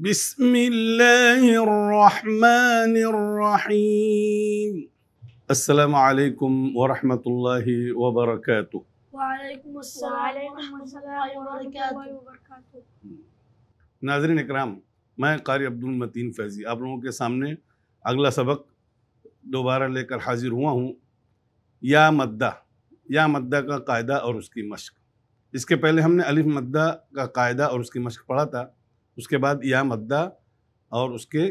بسم الله الرحمن الرحيم السلام عليكم ورحمة الله وبركاته वालेकुम नाजरन इकराम मैं कारी अब्दुल मतीन फैज़ी आप लोगों के सामने अगला सबक दोबारा लेकर हाजिर हुआ हूँ या मद्दा या मद्दा का कायदा और उसकी मश्क इसके पहले हमने अलिफ मद्दा का कायदा और उसकी मश्क पढ़ा था उसके बाद या मद्दा और उसके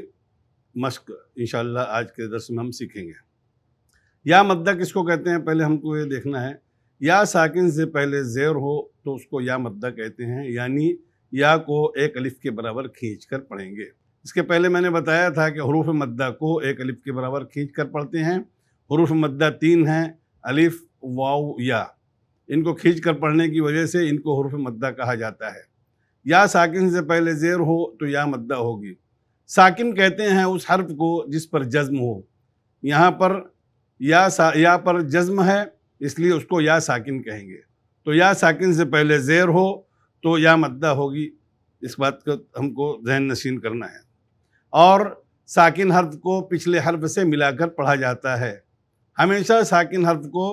मश्क इनशा आज के दर्स में हम सीखेंगे या मद्दा किसको कहते हैं पहले हमको ये देखना है या साकिन से पहले ज़ेर हो तो उसको या मद्दा कहते हैं यानी या को एक अलिफ के बराबर खींच कर पढ़ेंगे इसके पहले मैंने बताया था कि हरूफ मद्दा को एक अलिफ के बराबर खींच कर पढ़ते हैं हरूफ मद्दा तीन हैं अलिफ वाव या इनको खींच कर पढ़ने की वजह से इनको हरूफ मद्दा कहा जाता है या साकिन से पहले ज़ेर हो तो या मद्दा होगी साकिन कहते हैं उस हर्फ को जिस पर जज्म हो यहाँ पर या सा या पर जज्म है इसलिए उसको या साकिन कहेंगे तो या साकिन से पहले ज़ेर हो तो या मद्दा होगी इस बात को हमको जहन नशीन करना है और साकिन हर्फ को पिछले हर्फ से मिलाकर पढ़ा जाता है हमेशा साकिन हर्फ को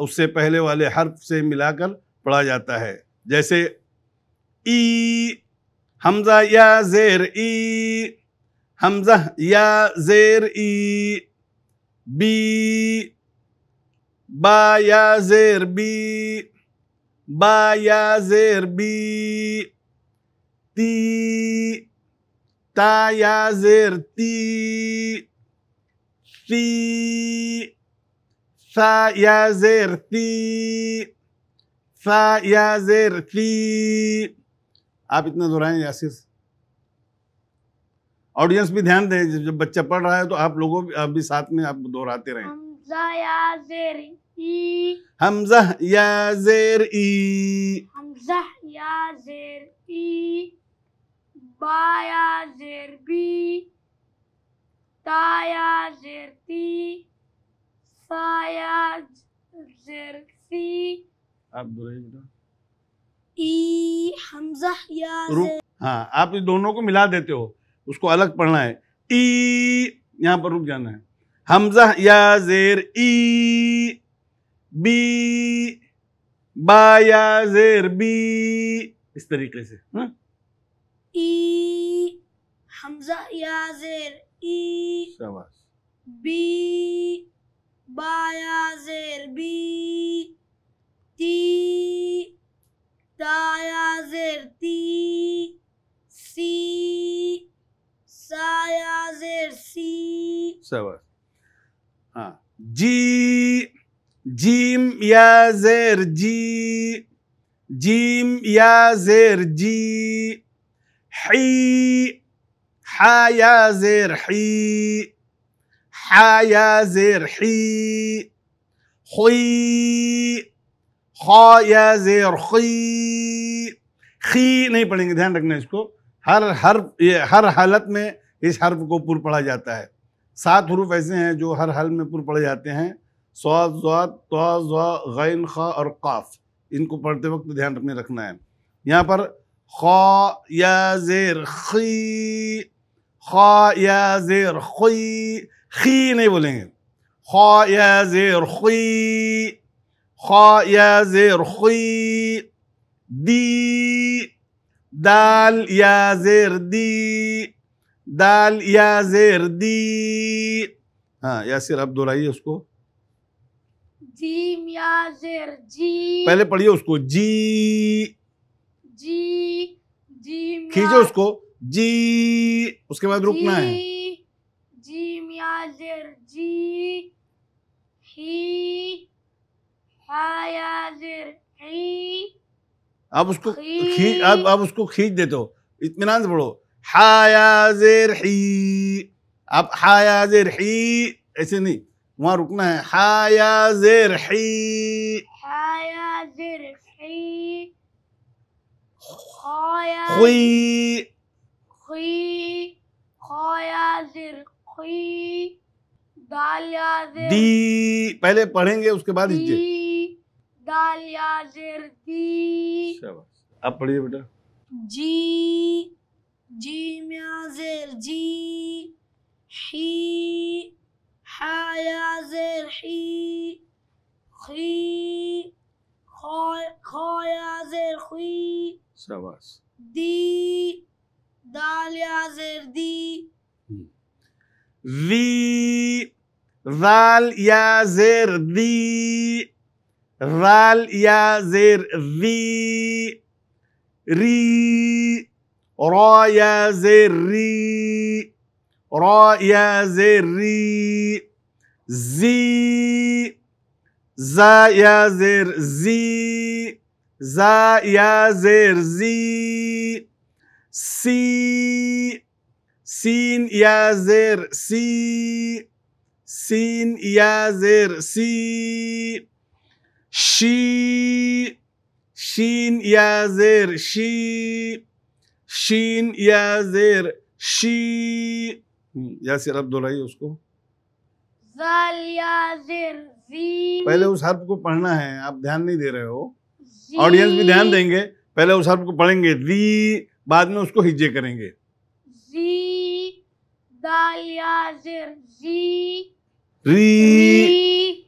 उससे पहले वाले हर्फ से मिलाकर पढ़ा जाता है जैसे إي حمزة يا زير إي حمزة يا زير إي بي با يا زير بي با يا زير بي تي تا يا زير تي ثي ثا يا زير ثي ثا يا زير ثي आप इतना दोहराएं यासिर ऑडियंस भी ध्यान दें जब बच्चा पढ़ रहा है तो आप लोगों आप भी साथ में आप दोहराते रहें हमजा या जेर ई हमजा या जेर ई जेर बी जेर ती जेर सी आप दो बेटा हाँ आप इस दोनों को मिला देते हो उसको अलग पढ़ना है ई यहाँ पर रुक जाना है हमजा या जेर ई बी बा या जेर बी इस तरीके से हाँ? ई हमजा या जेर ई बी बा या जेर बी ती تا زر تي سي سا زر سي جيم يا زر جي جيم يا زر جي حي حا يا حي حا حي حي खी नहीं पढ़ेंगे ध्यान रखना इसको हर हर ये हर हालत में इस हर्फ को पुर पढ़ा जाता है सात हरूफ ऐसे हैं जो हर हाल में पुर पढ़े जाते हैं गैन खा और काफ इनको पढ़ते वक्त ध्यान में रखना है यहाँ पर ख़ या खी या खी नहीं बोलेंगे ख या जेर खी خا يا زير خي دي دال يا زير دي दाल या जेर दी हाँ यासिर आप दोहराइए उसको जीम या जी पहले पढ़िए उसको जी जी जी खींचो उसको जी उसके बाद रुकना है जी या जेर जी ही अब उसको खींच अब अब उसको खींच दे हो तो, इतमान से पढ़ो हायाजेर अब हायाजेर ऐसे नहीं वहां रुकना है हायाजिर हायाजेर दी पहले पढ़ेंगे उसके बाद दी, दी, दालिया जर्दी अब पढ़िए बेटा जी जी म्याजर जी ही हायाजर ही खी खोयाजर खी शाबाश दी दालियाजर दी हम्म। वी दाल या जेर दी رال يا زير ذي ري را يا زير ري را يا زير ري زي زا يا زير زي زا يا زير زي سي سين يا زير سي سين يا زير سي شي شين يا زير شي शीन या जेर शी या सिर्फ दोहराइए उसको पहले उस हर्फ को पढ़ना है आप ध्यान नहीं दे रहे हो ऑडियंस भी ध्यान देंगे पहले उस हर्फ को पढ़ेंगे दी बाद में उसको हिज्जे करेंगे जी दाल या जेर जी री, री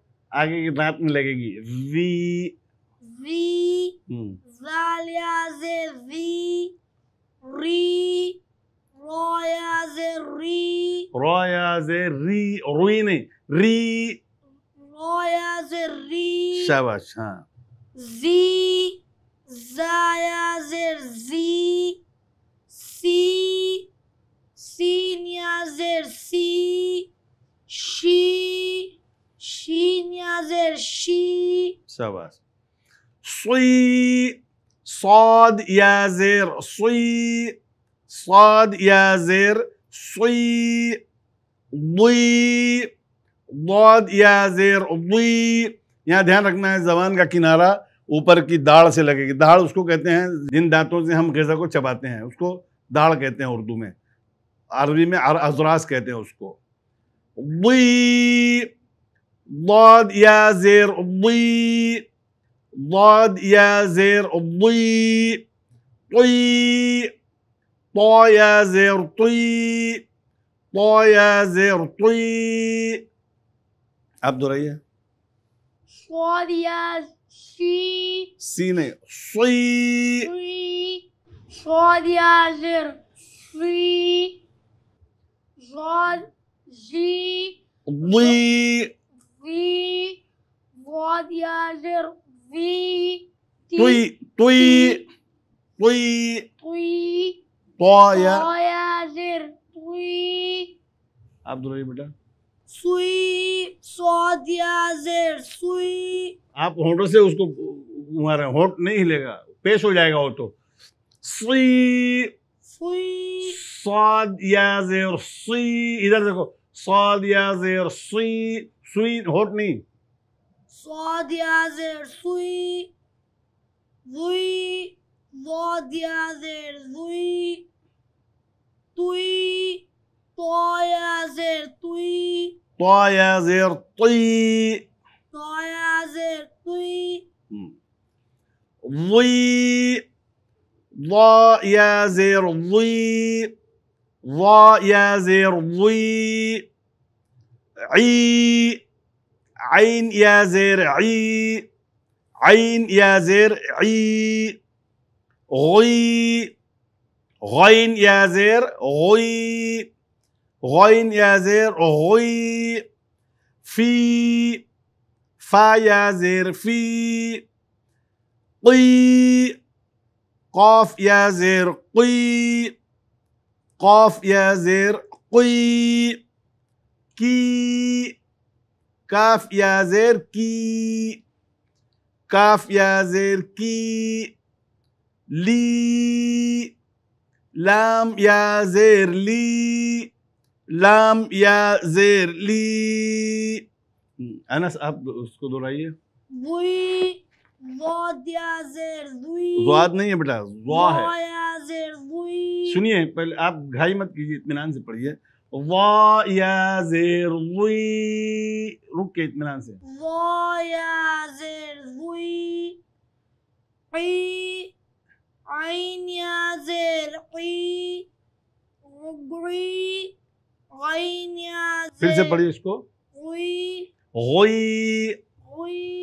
आगे की रात में लगेगी वी वी वाले हम्म। वी री रोया से री रोया से री रुई नहीं री रोया से री शाबाश हाँ जी सवास सुई सौद या जेर सुई सौद या जेर सुई दुई दौद या जेर दुई यहाँ ध्यान रखना है जबान का किनारा ऊपर की दाढ़ से लगेगी दाढ़ उसको कहते हैं जिन दांतों से हम गजा को चबाते हैं उसको दाढ़ कहते हैं उर्दू में अरबी में अजरास कहते हैं उसको दुई ضاد يا زير ضي ضاد يا زير ضي طي طا يا زر طي طا يا زر طي عبد الرية صاد يا سي سيني صي صي صاد يا زر صي صاد زي ضي आप दोनों बेटा आप होठों से उसको घुमा रहे होठ नहीं हिलेगा पेश हो जाएगा वो तो सुई सुई सुई इधर देखो صاد يا زير صي صي هوتني صاد يا زير صي ذي ضاد يا زير ذي طي طا يا زير طي طا يا زير طي طا يا زير طي ضي ضا يا زير ضي ظا يا زر ضي عي عين يا عي عين يا عي غي غين يا غي غين يا غي في فا يا في قي قاف يا قي قاف يا زير قي كي كاف يا زير كي كاف يا زير كي لي لام يا زير لي لام يا زير لي انا أب أسكت رأيي वाद नहीं है बेटा वाह है सुनिए पहले आप घाई मत कीजिए इतमान से पढ़िए वा रुक के इतमान से फिर से पढ़िए इसको غي غي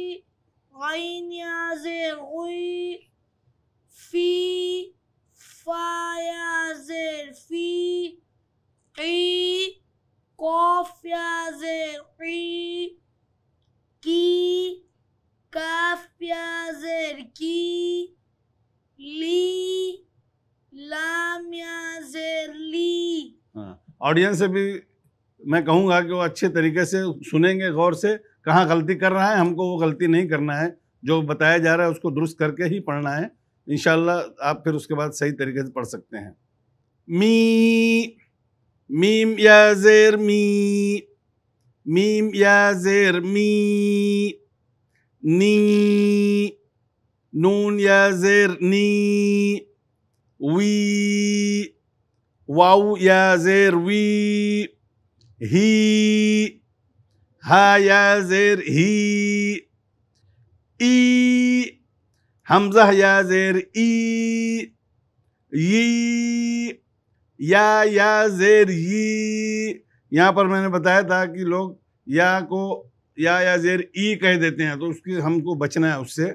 غين يا زي غي في فا يا زي في قي قاف يا زي قي كي كاف يا زي كي ली लाम या जेर ली ऑडियंस से भी मैं कहूंगा कि वो अच्छे तरीके से सुनेंगे गौर से कहाँ गलती कर रहा है हमको वो गलती नहीं करना है जो बताया जा रहा है उसको दुरुस्त करके ही पढ़ना है इन आप फिर उसके बाद सही तरीके से पढ़ सकते हैं मी मीम या जेर मी मीम या जेर मी नी नून या जेर नी वी वाऊ या जेर वी ही हाया जेर ही ई हमजा या जेर ई या या जेर ई यहाँ पर मैंने बताया था कि लोग या को या या जेर ई कह देते हैं तो उसकी हमको बचना है उससे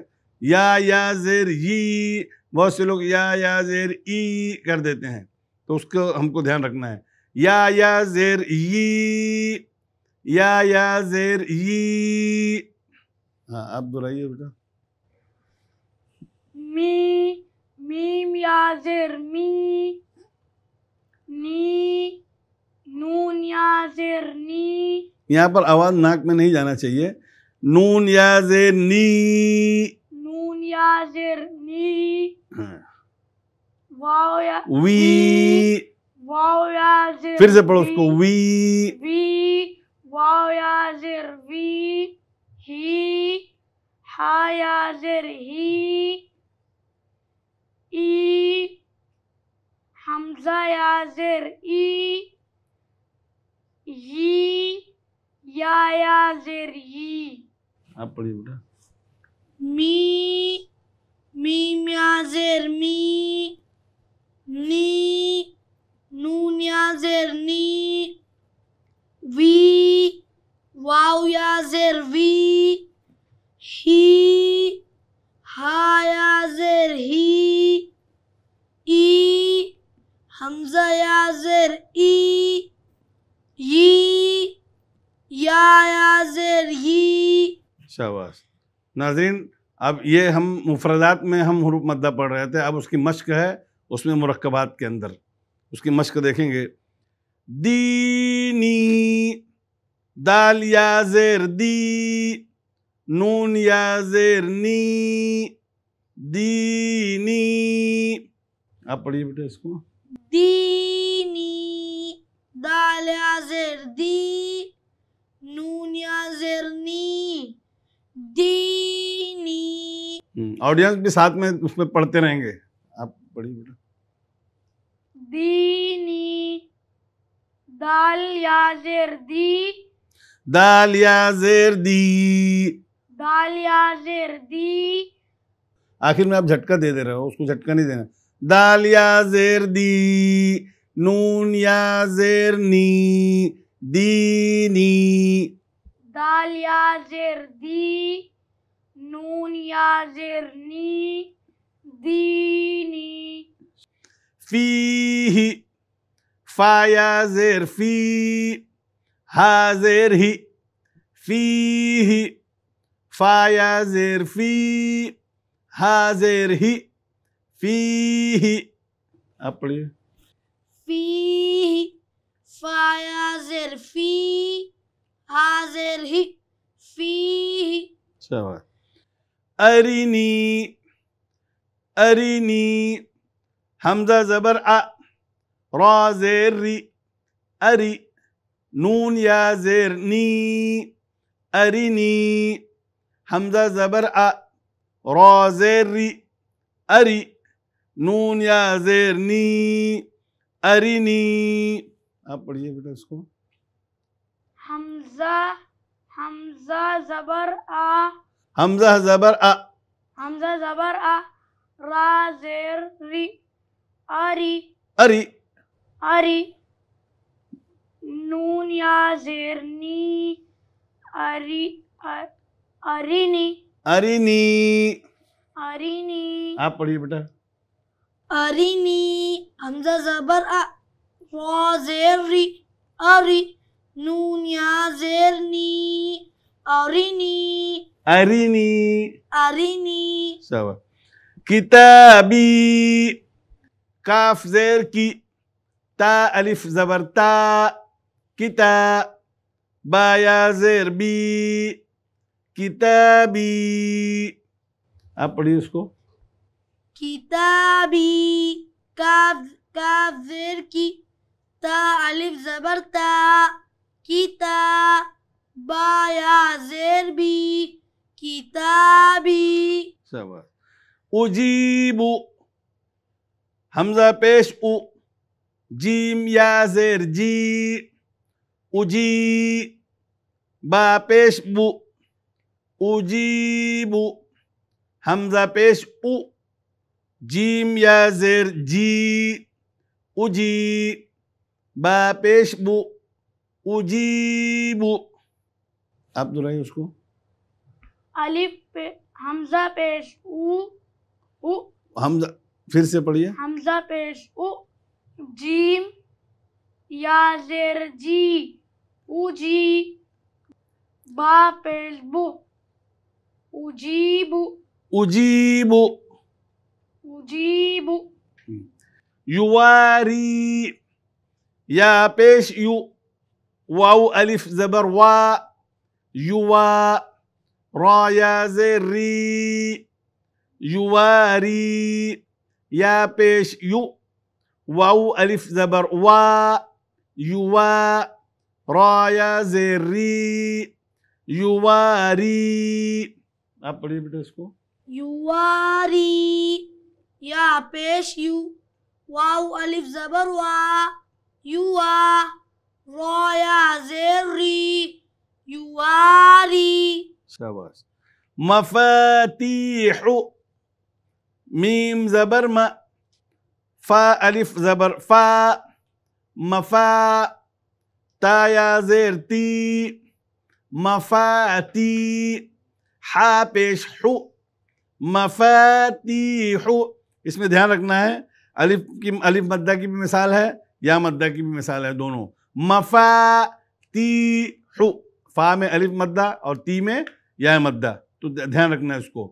या या जेर ई बहुत से लोग या या जेर ई कर देते हैं तो उसको हमको ध्यान रखना है या या जेर ई या या जेर ये हाँ आप दोहराइए बेटा मी मीम या जेर मी नी नून या जेर नी यहाँ पर आवाज नाक में नहीं जाना चाहिए नून या जेर नी नून या जेर नी हाँ। वाओ या वी वाओ या जेर फिर से पढ़ो उसको वी वी वाव वी ही हा याजिर ही ई हमजा याजिर ई यी या याजिर यी आप बेटा मी मीम याजिर मी नी नून याजिर नी we wow या जेर वी ही हा या जेर ही ई हमजा या जेर ई ye या या जेर यी शाबाश नाजरीन अब ये हम मुफरदात में हम हरूप मद्दा पढ़ रहे थे अब उसकी मश्क है उसमें मरकबात के अंदर उसकी मश्क देखेंगे ديني دال يا زير دي نون يا زير नी दीनी आप पढ़िए बेटा इसको दीनी दाल या जेर दी नून या जेर नी दीनी ऑडियंस भी साथ में उसमें पढ़ते रहेंगे आप पढ़िए बेटा दीनी दाल या दी दाल या जेर दी दाल या आखिर में आप झटका दे दे रहे हो उसको झटका नहीं देना दाल या जेर दी नून या जेर नी दीनी दाल या जेर दी नून या जेर नी दीनी फी फायाजेर फी हाजेर ही फी ही फायाजेर फी हाजेर ही फी ही आप पढ़िए फी फायाजेर फी हाजेर ही फी ही अच्छा अरिनी अरिनी हमजा जबर आ را زير ري أري نون يا زير ني أرني حمزة زبر أ را زير ري أري نون يا زير ني أرني आप पढ़िए बेटा इसको حمزة حمزة زبر أ حمزة زبر أ حمزة زبر أ را زير ري أري أري अरि नून या जेरनी अरि अरिनी अरिनी अरिनी आप पढ़िए बेटा अरिनी हमजा जबर आ रोजेरी अरि नून या जेरनी अरिनी अरिनी अरिनी सब किताबी काफ जेर की تا الف زبر تا كتاب با يا زير بي كتابي आप पढ़िए इसको किताबी काफ काफ जेर की ता अलिफ जबर ता किता बा या जेर बी किताबी सवा उजीबु हमजा पेश उ جيم يا زير جي أجي با بيش بو أجيب همزة بيش أو جيم يا زير جي أجي با بيش بو أجيب आप दोहराइए उसको अलिफ पे हमजा पेश उ उ हमजा फिर से पढ़िए हमजा पेश उ جيم يا زر جي أجي با بو أجيب أجيب أجيب يواري يا بيش يو واو ألف زبر وا يوا را يا زر ري يواري يا بيش يو واو الف زبر و يوا رايا زري يواري آپ پڑھیے بیٹا اس کو یواری یا پیش یو واو الف زبر وا یوا رایا زری یواری شاباش مفاتیح میم زبر ما फा अलिफ जबर फा मफा ताया जेर ती मफाती हा पेश हु मफाती हु इसमें ध्यान रखना है अलिफ की अलिफ मद्दा की भी मिसाल है या मद्दा की भी मिसाल है दोनों मफा ती हु फा में अलिफ मद्दा और ती में या मद्दा तो ध्यान रखना है इसको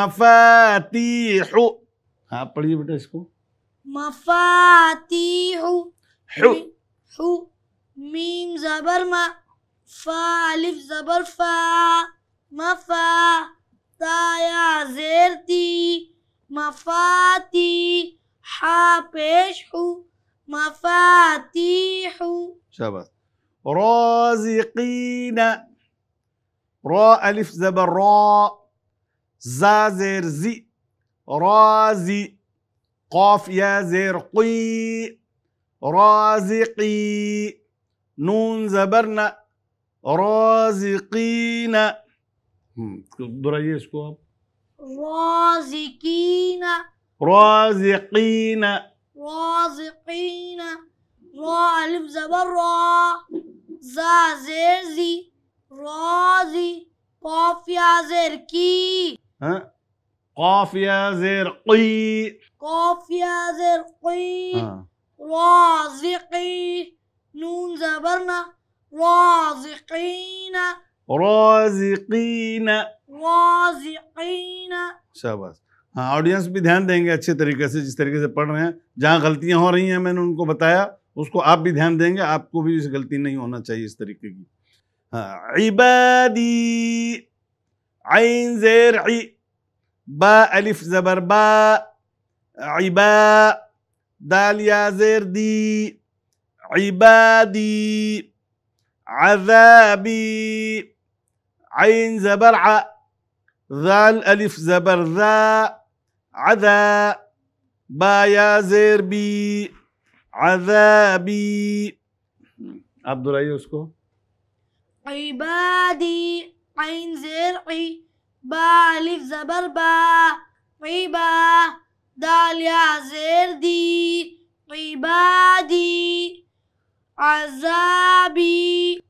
मफाती हु आप हाँ, पढ़िए बेटा इसको مفاتيح حو حو ميم زبر ما فا ألف زبر فا مفا تا يا زيرتي مفاتي حا بيش حو مفاتيح شبت رازقين را ألف زبر را زازر زي رازي قاف يا زرقي رازقي نون زبرنا رازقين درايش كوب رازقين رازقين رازقين را ألف زبر را زا زيزي رازي قاف يا زركي ها हाँ ऑडियंस हाँ, भी ध्यान देंगे अच्छे तरीके से जिस तरीके से पढ़ रहे हैं जहाँ गलतियाँ हो रही हैं मैंने उनको बताया उसको आप भी ध्यान देंगे आपको भी इस गलती नहीं होना चाहिए इस तरीके की हाँ इबादी आइन जेर با الف زبر با عبا دال يا زير دي عبادي عذابي عين زبر ع ذال الف زبر ذا عذا با يا زير بي عذابي عبد الرئيس عبادي عين زرعي बा अलिफ जबर बा बा दाल या जेर दी अजाबी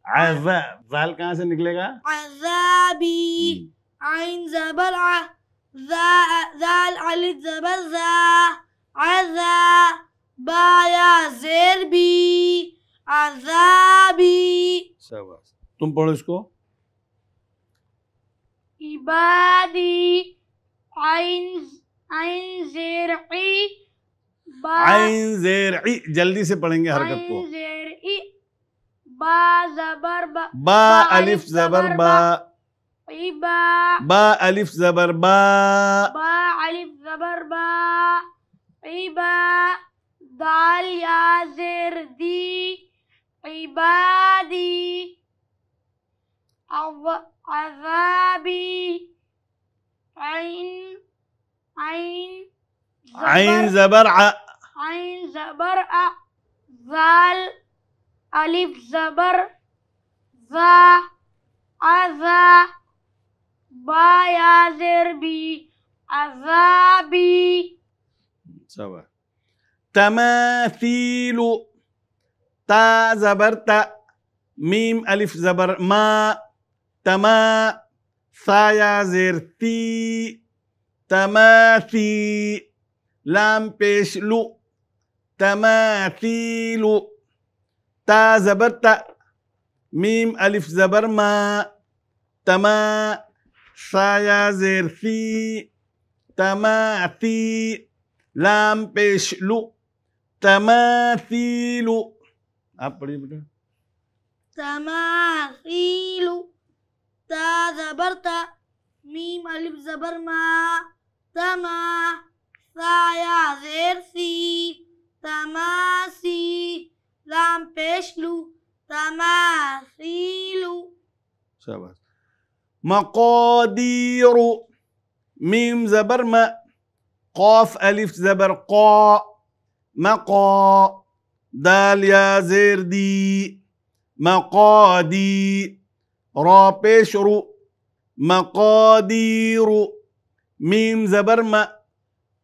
जाल कहाँ से निकलेगा अजाबी आइन जबर जाल अलिफ जबर जा अजा बाया जेर अजाबी तुम पढ़ो इसको इबादी जल्दी से पढ़ेंगे हरकत को बा जबर बा, बा अलिफ जबर बाबर बा जबर दाल दी इबादी عذابي عين عين زبر عين زبرع عين زبرع زال ألف زبر ذا عذا با يا زربي عذابي سوا تماثيل تا زبرت ميم ألف زبر ما تما سایا زیر تماثي لام بيش لو لو تا زبر تا ميم ألف زبر ما تما سايا زير تماثي لام بيش لو تماثيل آپ پڑھیے بیٹا لو تا زبرتا ميم ألف زبر ما تما ثا يا زير سي تماسي لام بيشلو تماثيل شباب مقادير ميم زبر ما قاف ألف زبر قا مقا دال يا زير دي رابشرو مقادير ميم زبر ما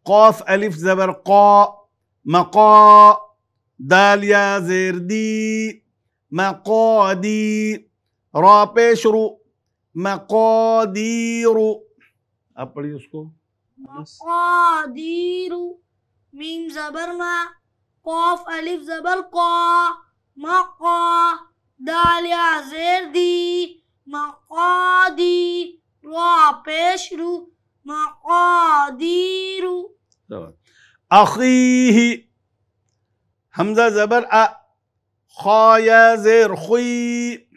قاف ألف زبر قا مقا دال يا زير دي مقادي را مقادير أبلي पढ़िए مقادير ميم زبر ما قاف ألف زبر قا مقا دال يا زير دي مقادير بشر مقادير أخيه حمزه زبر أ خايا زير خوي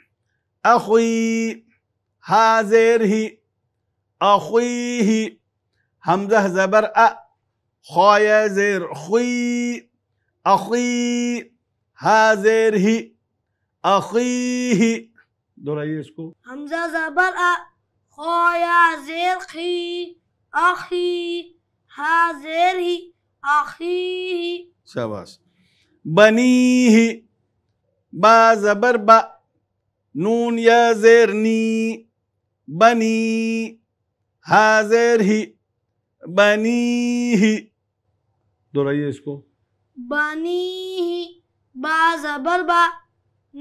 أخوي ها زير هي اخيه حمزه زبر أ خايا زير خوي اخوي ها زير هي أخيه दोहराइए इसको हमजा जबर शाबाश बनी ही बा जबर बा नून या जेर बनी हाजेर ही बनी ही दोहराइए इसको बनी ही बा जबर बा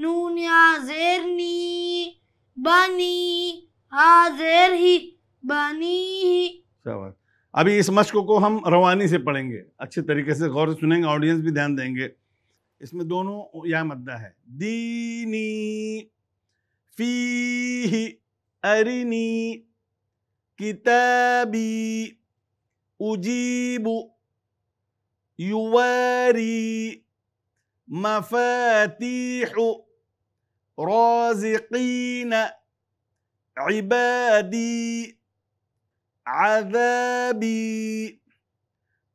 नून या जेर नी बनी हा ही बनी ही अभी इस मश्क को हम रवानी से पढ़ेंगे अच्छे तरीके से गौर से सुनेंगे ऑडियंस भी ध्यान देंगे इसमें दोनों या मद्दा है दीनी फी अरिनी किताबी उजीबु युवारी رازقين عبادي عذابي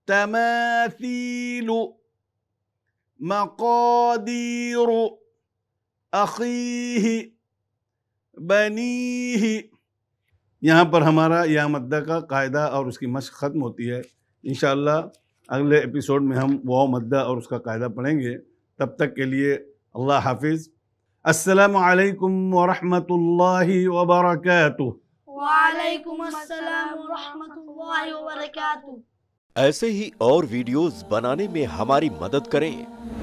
تماثيل مقادير اخيه بنيه یہاں پر ہمارا یا مدہ کا قاعدہ اور اس کی مشق ختم ہوتی ہے انشاءاللہ اگلے اپیسوڈ میں ہم وہ مدہ اور اس کا قاعدہ پڑھیں گے تب تک کے لیے اللہ حافظ السلام عليكم ورحمة الله وبركاته وعليكم السلام ورحمة الله وبركاته ऐसे ही और वीडियोस बनाने में हमारी मदद करें